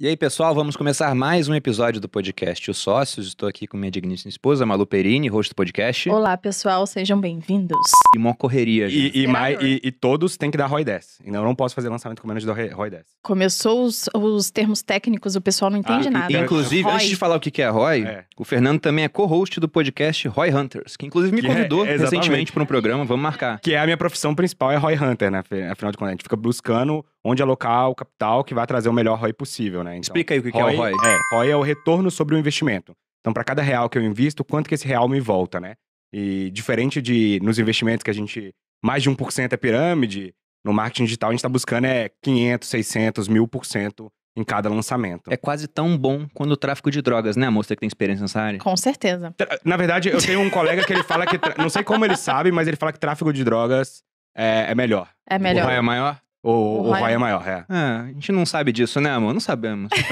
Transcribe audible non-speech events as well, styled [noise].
E aí, pessoal, vamos começar mais um episódio do podcast Os Sócios. Estou aqui com minha digníssima esposa, Malu Perini, host do podcast. Olá, pessoal, sejam bem-vindos. E uma correria, gente. E, e, mais, e, e todos têm que dar ROI 10. Então, eu não posso fazer lançamento com menos de ROI 10. Começou os, os termos técnicos, o pessoal não entende ah, nada. Então, inclusive, Roy. antes de falar o que é ROI, é. o Fernando também é co-host do podcast ROI Hunters, que inclusive me é, convidou é, recentemente para um programa, vamos marcar. Que é a minha profissão principal, é ROI Hunter, né? Afinal de contas, a gente fica buscando onde alocar o capital que vai trazer o melhor ROI possível, né? Então, Explica aí o que, ROI, que é o ROI. É, ROI é o retorno sobre o investimento. Então, para cada real que eu invisto, quanto que esse real me volta, né? E diferente de nos investimentos que a gente mais de 1% é pirâmide, no marketing digital a gente está buscando é 500, 600, 1000% em cada lançamento. É quase tão bom quanto o tráfico de drogas, né, moça que tem experiência nessa área? Com certeza. Na verdade, eu tenho um colega que ele fala que. Não sei como ele sabe, mas ele fala que tráfico de drogas é, é melhor. É melhor. O ROI é maior? Ou o, o raio é maior, é. é. A gente não sabe disso, né, amor? Não sabemos. [laughs]